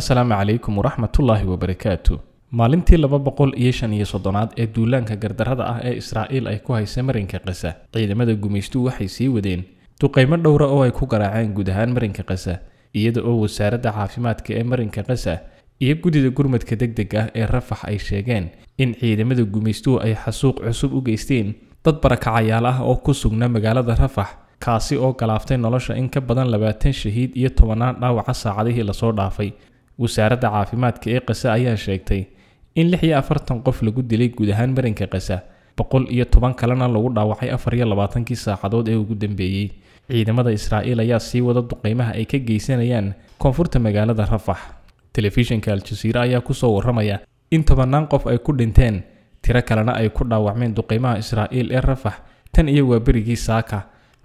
asalaamu calaykum waraxmatullaahi wabarakaatu maalintii laba boqol iyo shan iyo soddonaad ee duulaanka gardarrada ah ee israa'iil ay ku haysay marinka kasa ciidamada gumaystuhu waxay sii wadeen duqaymo dhowra oo ay ku garaaceen guud ahaan marinka kasa iyada oo wasaaradda caafimaadka ee marinka kasa iyo guddida gurmadka deg deg ah ee rafax ay sheegeen in ciidamada gumaystuhu ay xasuuq cusub u geysteen dad barakacayaal ah oo ku sugna magaalada rafax kaasi oo galaaftay nolosha in ka badan labaatan shahiid iyo tobanaan dhaawaca saacadihii lasoo dhaafay wasaaradda caafimaadka ee qasa ayaa sheegtay in lix iyo afartan qof lagu dilay guud ahaan marinka qasa boqol iyo toban kalena lagu dhaawacay afar iyo labaatankii saacadood ee ugu dambeeyey ciidamada israa'iil ayaa sii wada duqeymaha ay ka geysanayaan koonfurta magaalada rafax telefishinka al-jasiire ayaa soo warramaya in tobannaan qof ay ku dhinteen tiro kalena ay ku dhaawacmeen duqeymaha israa'iil ee rafax tan iyo waa berigii saaka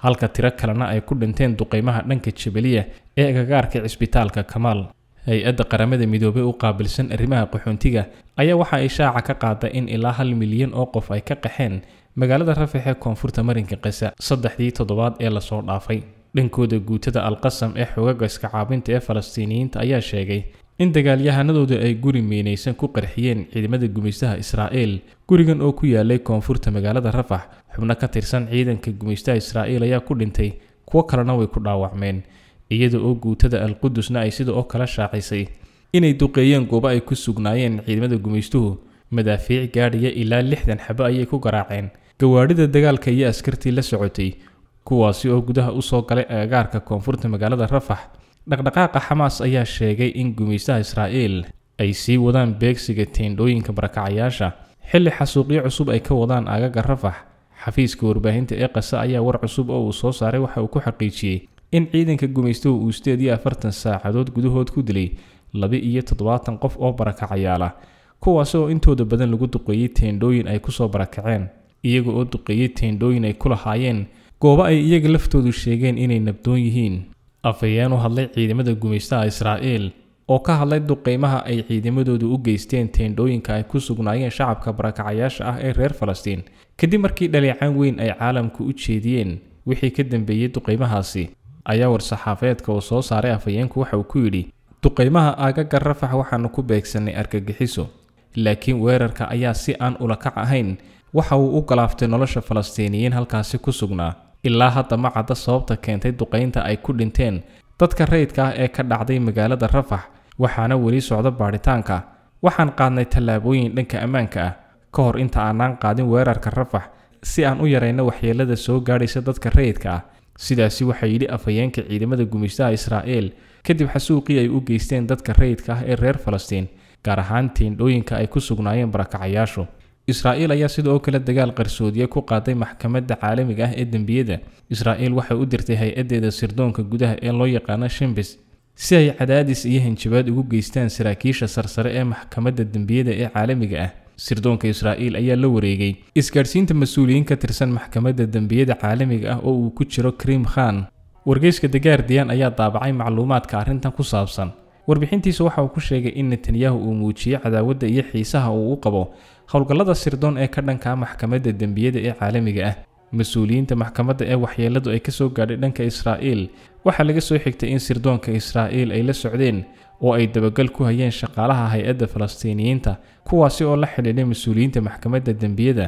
halka tiro kalena ay ku dhinteen duqeymaha dhanka jabeliya ee agagaarka cisbitaalka kamaal hay-adda qaramada midoobey u qaabilsan arrimaha qaxuntiga ayaa waxa ay shaaca ka qaaday in ilaa hal milyan oo qof ay ka qaxeen magaalada rafaxe koonfurta marinka kasa saddexdii toddobaad ee lasoo dhaafay dhankooda guutada alqasam ee xoogaga iska caabinta ee falastiiniyiinta ayaa sheegay in dagaalyahanadooda ay guri miinaysan ku qarxiyeen ciidamada gumaystaha israa'iil gurigan oo ku yaalay koonfurta magaalada rafax xubno ka tirsan ciidanka gumaystaha israa'iil ayaa ku dhintay kuwo kalena way ku dhaawacmeen iyada oo guutada alqudusna ay sida oo kala shaacisay inay duqeeyeen goobo ay ku sugnaayeen ciidamada gumaystuhu madaafiic gaadhiya ilaa lixdan xabo ayay ku garaaceen gawaadhida dagaalka iyo askartii la socotay kuwaasi oo gudaha u soo galay agagaarka koonfurta magaalada rafax dhaqdhaqaaqa xamaas ayaa sheegay in gumaystaha israa'iil ay sii wadaan beegsiga teendhooyinka barakacayaasha xilli xasuuqyo cusub ay ka wadaan aagaga rafax xafiiska warbaahinta ee qasa ayaa war cusub oo uu soo saaray waxa uu ku xaqiijiyey in ciidanka gumaystow uu sideed iyo afartan saacadood gudahood ku dilay laba iyo toddobaatan qof oo barakacayaala kuwaasi oo intooda badan lagu duqeeyey teendhooyin ay ku soo barakaceen iyaga oo duqeeyey teendhooyin ay ku lahaayeen goobo ay iyaga laftoodu sheegeen inay nabdoon yihiin afhayeen u hadlay ciidamada gumaystaha israa'iil oo ka hadlay duqeymaha ay ciidamadoodu u geysteen teendhooyinka ay ku sugnaayeen shacabka barakacayaasha ah ee reer falastiin kadib markii dhaleecaan weyn ay caalamku u jeediyeen wixii ka dambeeyey duqeymahaasi ayaa war-saxaafeedka uu soo saaray afhayeenku waxa uu ku yidhi duqaymaha aagaga rafax waxaannu ku beegsannay argagixiso laakiin weerarka ayaa si aan ulakac ahayn waxa uu u galaaftay nolosha falastiiniyiin halkaasi ku sugnaa ilaa hadda ma cadda sababta keentay duqaynta ay ku dhinteen dadka rayidka ah ee ka dhacday magaalada rafax waxaana weli socda baadhitaanka waxaan qaadnay tallaabooyin dhanka ammaanka ah ka hor inta aanaan qaadin weerarka rafax si aan u yarayno waxyeelada soo gaadhaysa dadka rayidka ah sidaasi waxaa yidhi afhayeenka ciidamada gumeystaha israa'el kadib xasuuqii ay u geysteen dadka rayidka ah ee reer falastiin gaar ahaan tiindhooyinka ay ku sugnaayeen barakacayaashu israa'iil ayaa sidoo kale dagaal qarsoodiye ku qaaday maxkamadda caalamiga ah ee dembiyada israa'il waxay u dirtay hay-addeeda sirdoonka gudaha ee loo yaqaano shimbis si ay cadaadis iyo hanjabaad ugu geystaan saraakiisha sarsare ee maxkamadda dembiyada ee caalamiga ah sirdoonka israa'iil ayaa la wareegay isgaadhsiinta mas-uuliyiin ka tirsan maxkamadda dembiyada caalamiga ah oo uu ku jiro krim khan wargeyska the gardian ayaa daabacay macluumaadka arrintan ku saabsan warbixintiisa waxa uu ku sheegay in netanyahu uu muujiyey cadaawadda iyo xiisaha uu u qabo howlgallada sirdoon ee ka dhankaa maxkamadda dembiyada ee caalamiga ah mas-uuliyiinta maxkamadda ee waxyeeladu ay ka soo gaadhay dhanka israa'iil waxaa laga soo xigtay in sirdoonka israa'iil ay la socdeen oo ay dabagal ku hayeen shaqaalaha hay-adda falastiiniyiinta kuwaasi oo la xidhiidhay mas-uuliyiinta maxkamadda dembiyada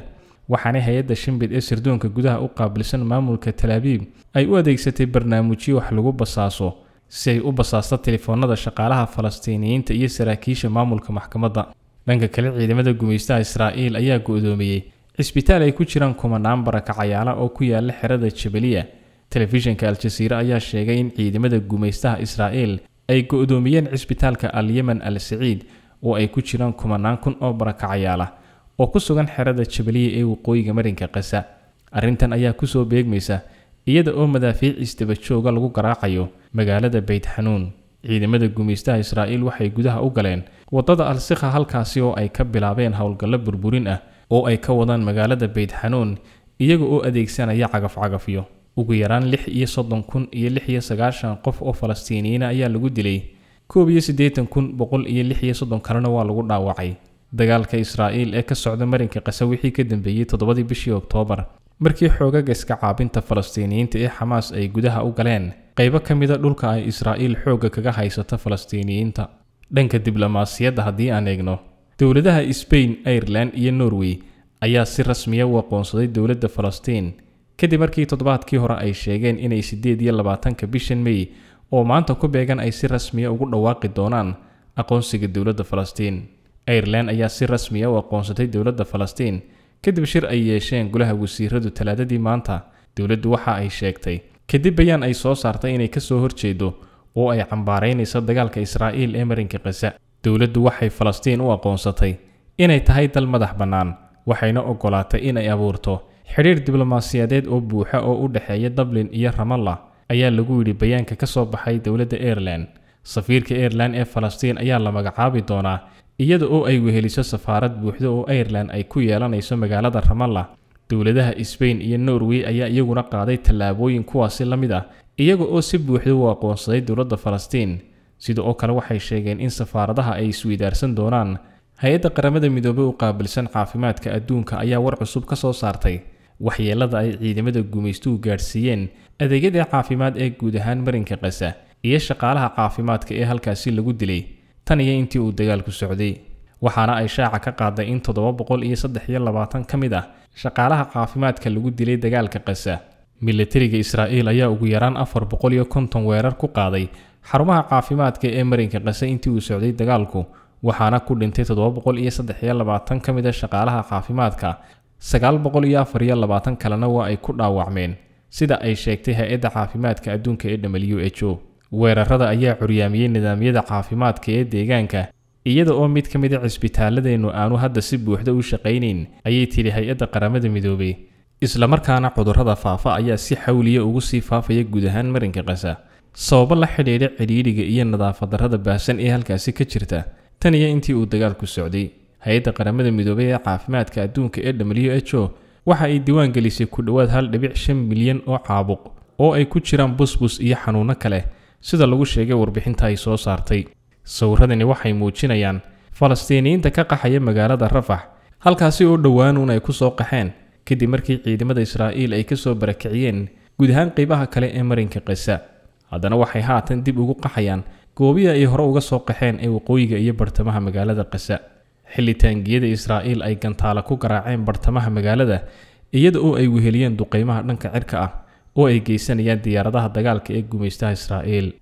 waxaana hay-adda shimbid ee sirdoonka gudaha u qaabilsan maamulka talaabiib ay u adeegsatay barnaamijyo wax lagu basaaso si ay u basaasto telefoonada shaqaalaha falastiiniyiinta iyo saraakiisha maamulka maxkamadda dhanka kale ciidamada gumaystaha israa'iil ayaa go-doomiyey cisbitaal ay ku jiraan kumanaan barakacayaala oo ku yaala xerada jabeliya telefishinka al-jasiire ayaa sheegay in ciidamada gumaystaha israa'iil ay go-doomiyeen cisbitaalka alyemen al siciid oo ay ku jiraan kumanaan kun oo barakacayaal ah oo ku sugan xerada jabeliya ee waqooyiga marinka qasa arrintan ayaa kusoo beegmaysa iyada oo madaafiic isdabajooga lagu garaacayo magaalada beyt xanuun ciidamada gumaystaha israa'iil waxay gudaha u galeen waddada alsikha halkaasi oo ay ka bilaabeen howlgallo burburin ah oo ay ka wadaan magaalada beyt xanuun iyaga oo adeegsanaya cagaf-cagafyo ugu yaraan lix iyo soddon kun iyo lix iyo sagaashan qof oo falastiiniyiina ayaa lagu dilay koob iyo siddeetan kun boqol iyo lix iyo soddon kalena waa lagu dhaawacay dagaalka israa'iil ee ka socda marinka qase wixii ka dambeeyey toddobadii bishii oktoobar markii xoogaga iska caabinta falastiiniyiinta ee xamaas ay gudaha u galeen qaybo ka mida dhulka ay israa'iil xoogga kaga haysato falastiiniyiinta dhanka diblomaasiyadda haddii aan eegno dowladaha sbain irelan iyo norway ayaa si rasmiya u aqoonsaday dowladda falastiin kadib markii toddobaadkii hore ay sheegeen inay siddeed iyo labaatanka bishan mey oo maanta ku beegan ay si rasmiya ugu dhawaaqi doonaan aqoonsiga dowladda falastiin airelan ayaa si rasmiya u aqoonsatay dowladda falastiin kadib shir ay yeesheen golaha wasiiradu talaadadii maanta dowladdu waxa ay sheegtay kadib bayaan ay soo saartay inay ka soo horjeedo oo ay cambaaraynaysa dagaalka israa'iil ee marinka kisa dowladdu waxay falastiin u aqoonsatay inay tahay dal madax bannaan waxayna oggolaatay in ay abuurto xidhiir diblomaasiyadeed oo buuxa oo u dhexeeya dublin iyo ramallah ayaa lagu yidhi bayaanka ka soo baxay dowladda airelan safiirka airelan ee falastiin ayaa la magacaabi doonaa iyada oo ay weheliso safaarad buuxda oo airelan ay ku yeelanayso magaalada ramallah dowladaha sbain iyo norway ayaa iyaguna qaaday tallaabooyin kuwaasi la mid ah iyaga oo si buuxda u aqoonsaday dowladda falastiin sida oo kale waxay sheegeen in safaaradaha ay isweydaarsan doonaan hay-adda qaramada midoobey u qaabilsan caafimaadka adduunka ayaa war cusub ka soo saartay waxyeelada ay ciidamada gumaystuhu gaadhsiiyeen adeegyada caafimaad ee guud ahaan marinka qasa iyo shaqaalaha caafimaadka ee halkaasi lagu dilay tan iyo intii uu dagaalku socday waxaana ay shaaca ka qaaday in toddoba boqol iyo saddex iyo labaatan ka mid ah shaqaalaha caafimaadka lagu dilay dagaalka qasa milatariga israa'iil ayaa ugu yaraan afar boqol iyo konton weerar ku qaaday xarumaha caafimaadka ee marinka qase intii uu socday dagaalku waxaana ku dhintay toddoba boqol iyo saddex iyo labaatan ka mid a ah shaqaalaha caafimaadka sagaal boqol iyo afar iyo labaatan kalena waa ay ku dhaawacmeen sida ay sheegtay hay-adda caafimaadka adduunka ee w h o weerarada ayaa curyaamiyey nidaamyada caafimaadka ee deegaanka iyada oo mid ka mid a cisbitaaladeennu aanu hadda si buuxda u shaqaynayn ayay tidhi hay-adda qaramada midoobay islamarkaana cudurrada faafa ayaa si xawliya ugu sii faafaya guud ahaan marinka qasa sababo la xidhiidha cidhiidhiga iyo nadaafad darrada baahsan ee halkaasi ka jirta tan iyo intii uu dagaalku socday hay-adda qaramada midoobey ee caafimaadka adduunka ee w h o waxa ay diiwaan gelisay ku dhowaad hal dhibic shan milyan oo caabuq oo ay ku jiraan busbus iyo xanuunno kale sida lagu sheegay warbixinta ay soo saartay sawirradani waxay muujinayaan falastiiniyiinta ka qaxaya magaalada rafax halkaasi oo dhowaan ay ku soo qaxeen kadib markii ciidamada israa'iil ay ka soo barakiciyeen guud ahaan qiibaha kale ee marinka qisa haddana waxay haatan dib ugu qaxayaan goobiya ay hore uga soo qaxeen ee waqooyiga iyo bartamaha magaalada qisa xilitaangiyada israa'iil ay gantaala ku garaaceen bartamaha magaalada iyada oo ay weheliyeen duqeymaha dhanka cirka ah oo ay geysanayaan diyaaradaha dagaalka ee gumaystaha israa'iil